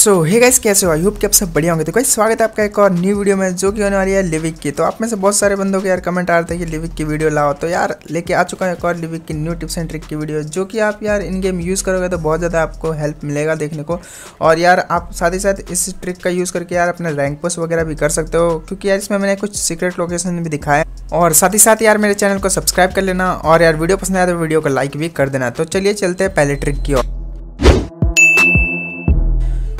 सो hey guys कैसे हो I hope कि आप सब बढ़िया होंगे तो गाइस स्वागत है आपका एक और न्यू वीडियो में जो कि होने वाली है लिविक की तो आप में से बहुत सारे बंदों के यार कमेंट आ रहे थे कि लिविक की वीडियो लाओ तो यार लेके आ चुका है एक और लिविक की न्यू टिप्स एंड ट्रिक की वीडियो जो कि आप यार इन गेम यूज़ करोगे तो बहुत ज़्यादा आपको हेल्प मिलेगा देखने को और यार आप साथ ही साथ इस ट्रिक का यूज़ करके यार अपने रैंक पोस्ट वगैरह भी कर सकते हो क्योंकि यार इसमें मैंने कुछ सीक्रेट लोकेशन भी दिखाया और साथ ही साथ यार मेरे चैनल को सब्सक्राइब कर लेना और यार वीडियो पसंद आया तो वीडियो को लाइक भी कर देना तो चलिए चलते हैं पहले ट्रिक की ओर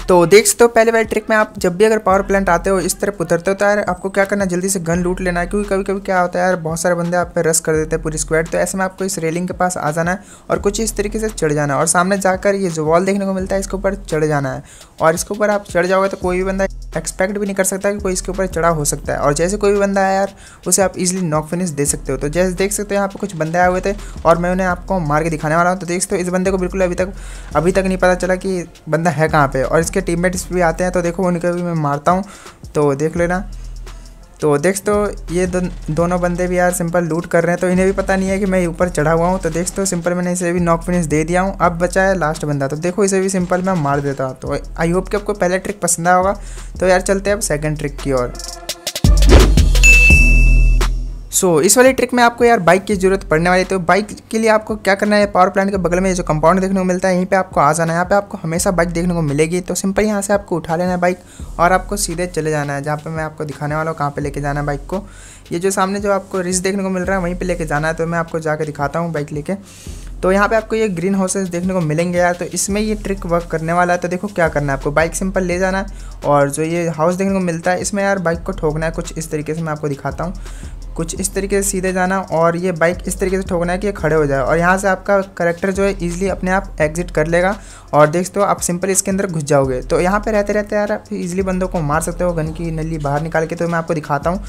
तो देख सकते हो पहले वाली ट्रिक में आप जब भी अगर पावर प्लांट आते हो इस तरफ उतरते हो तो यार आपको क्या करना जल्दी से गन लूट लेना है क्योंकि कभी कभी क्या होता है यार बहुत सारे बंदे आप पे रस कर देते हैं पूरी स्क्वाड तो ऐसे में आपको इस रेलिंग के पास आ जाना है और कुछ इस तरीके से चढ़ जाना है और सामने जाकर ये जो वॉल देखने को मिलता है इसके ऊपर चढ़ जाना है और इसके ऊपर आप चढ़ जाओगे तो कोई भी बंदा एक्सपेक्ट भी नहीं कर सकता कि कोई इसके ऊपर चढ़ा हो सकता है और जैसे कोई भी बंदा है यार उसे आप इजिली नॉक फिनिश दे सकते हो तो जैसे देख सकते हो यहाँ पे कुछ बंदे आए हुए थे और मैं उन्हें आपको मार के दिखाने वाला हूँ तो देख सकते हो इस बंदे को बिल्कुल अभी तक अभी तक नहीं पता चला कि बंदा है कहाँ पर और के टीममेट्स भी आते हैं तो देखो उनको भी मैं मारता हूँ तो देख लेना तो देख तो ये दो, दोनों बंदे भी यार सिंपल लूट कर रहे हैं तो इन्हें भी पता नहीं है कि मैं ऊपर चढ़ा हुआ हूँ तो देख तो सिंपल मैंने इसे भी नॉक फिनिश दे दिया हूँ अब बचा है लास्ट बंदा तो देखो इसे भी सिंपल मैं मार देता हूँ तो आई होप कि आपको पहला ट्रिक पसंद आया होगा तो यार चलते हैं अब सेकेंड ट्रिक की ओर सो so, इस वाली ट्रिक में आपको यार बाइक की जरूरत पड़ने वाली तो बाइक के लिए आपको क्या करना है पावर प्लांट के बगल में जो कंपाउंड देखने को मिलता है यहीं पे आपको आ जाना है यहाँ पे आपको हमेशा बाइक देखने को मिलेगी तो सिंपल यहाँ से आपको उठा लेना है बाइक और आपको सीधे चले जाना है जहाँ पर मैं आपको दिखाने वाला हूँ कहाँ पर लेके जाना है बाइक को ये जो सामने जो आपको रिज देखने को मिल रहा है वहीं पर लेके जाना है तो मैं आपको जाकर दिखाता हूँ बाइक लेके तो यहाँ पे आपको ये ग्रीन हाउसेस देखने को मिलेंगे यार तो इसमें ये ट्रिक वर्क करने वाला है तो देखो क्या करना है आपको बाइक सिंपल ले जाना है और जो ये हाउस देखने को मिलता है इसमें यार बाइक को ठोकना है कुछ इस तरीके से मैं आपको दिखाता हूँ कुछ इस तरीके से सीधे जाना और ये बाइक इस तरीके से ठोकना है कि ये खड़े हो जाए और यहाँ से आपका करेक्टर जो है ईजिली अपने आप एग्जिट कर लेगा और सकते हो आप सिंपल इसके अंदर घुस जाओगे तो यहाँ पे रहते रहते यार आप ईजिली बंदों को मार सकते हो गन की नली बाहर निकाल के तो मैं आपको दिखाता हूँ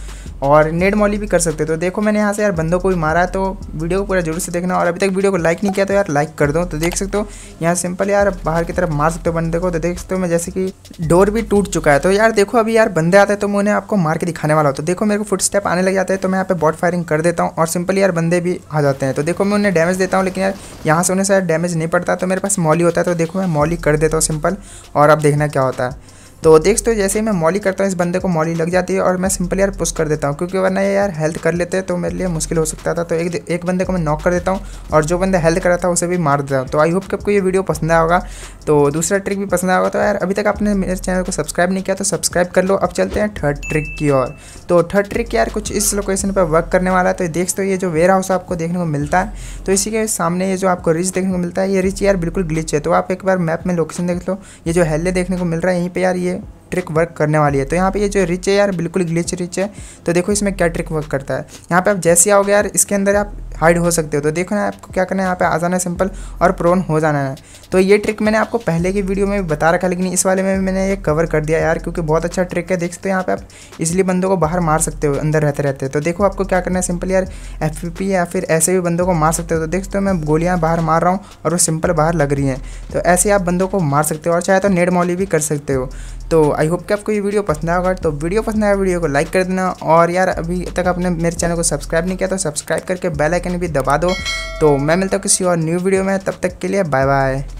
और नेट मॉली भी कर सकते हो तो देखो मैंने यहाँ से यार बंदों को भी मारा है तो वीडियो को पूरा जरूर से देखना और अभी तक वीडियो को लाइक नहीं किया तो यार लाइक कर दो तो देख सकते हो यहाँ सिंपल यार बाहर की तरफ मार सकते हो बंदे को तो देख सकते हो मैं जैसे कि डोर भी टूट चुका है तो यार देखो अभी यार बंदे आते हैं तो मैं उन्हें आपको मार के दिखाने वाला हो तो देखो मेरे को फुट स्टेप आने लग जाते हैं तो मैं यहाँ पे बॉट फायरिंग कर देता हूँ और सिंपल यार बंदे भी आ जाते हैं तो देखो मैं उन्हें डैमेज देता हूँ लेकिन यार यहाँ से उन्हें शायद डैमेज नहीं पड़ता तो मेरे पास मॉली होता है तो देखो मैं मॉली कर देता हूँ सिंपल और अब देखना क्या होता है तो देखते हो जैसे ही मैं मॉली करता हूँ इस बंदे को मॉली लग जाती है और मैं सिंपल यार पुश कर देता हूँ क्योंकि वरना यार हेल्थ कर लेते हैं तो मेरे लिए मुश्किल हो सकता था तो एक एक बंदे को मैं नॉक कर देता हूँ और जो बंदा हेल्थ कर रहा था उसे भी मार देता हूँ तो आई होप कि आपको ये वीडियो पसंद आया होगा तो दूसरा ट्रिक भी पसंद आया होगा तो यार अभी तक आपने मेरे चैनल को सब्सक्राइब नहीं किया तो सब्सक्राइब कर लो अब चलते हैं थर्ड ट्रिक की ओर तो थर्ड ट्रिक यार कुछ इस लोकेशन पर वर्क करने वाला है तो देखते हो ये जो वेयर हाउस आपको देखने को मिलता है तो इसी के सामने ये जो आपको रिच देखने को मिलता है ये रिच यार बिल्कुल ग्लिच है तो आप एक बार मैप में लोकेशन देख लो ये जो हेल्ले देखने को मिल रहा है यहीं पर यार ये ट्रिक वर्क करने वाली है तो यहाँ पे ये जो रिच है यार बिल्कुल ग्लिच रिच है तो देखो इसमें क्या ट्रिक वर्क करता है यहाँ पे आप जैसे आओगे यार इसके अंदर आप हाइड हो सकते हो तो देखो ना आपको क्या करना है यहाँ पे आ जाना है सिंपल और प्रोन हो जाना है तो ये ट्रिक मैंने आपको पहले की वीडियो में बता रखा लेकिन इस वाले में मैंने ये कवर कर दिया यार क्योंकि बहुत अच्छा ट्रिक है देखते हो यहाँ पे आप इसलिए बंदों को बाहर मार सकते हो अंदर रहते रहते तो देखो आपको क्या करना है सिंपल यार एफ या फिर ऐसे भी बंदों को मार सकते हो तो सकते हो मैं गोलियाँ बाहर मार रहा हूँ और वो सिंपल बाहर लग रही हैं तो ऐसे आप बंदों को मार सकते हो और चाहे तो नेट मॉली भी कर सकते हो तो आई होप कि आपको ये वीडियो पसंद आया होगा तो वीडियो पसंद आया वीडियो को लाइक कर देना और यार अभी तक आपने मेरे चैनल को सब्सक्राइब नहीं किया तो सब्सक्राइब करके बेल आइकन बटन भी दबा दो तो मैं मिलता हूँ किसी और न्यू वीडियो में तब तक के लिए बाय बाय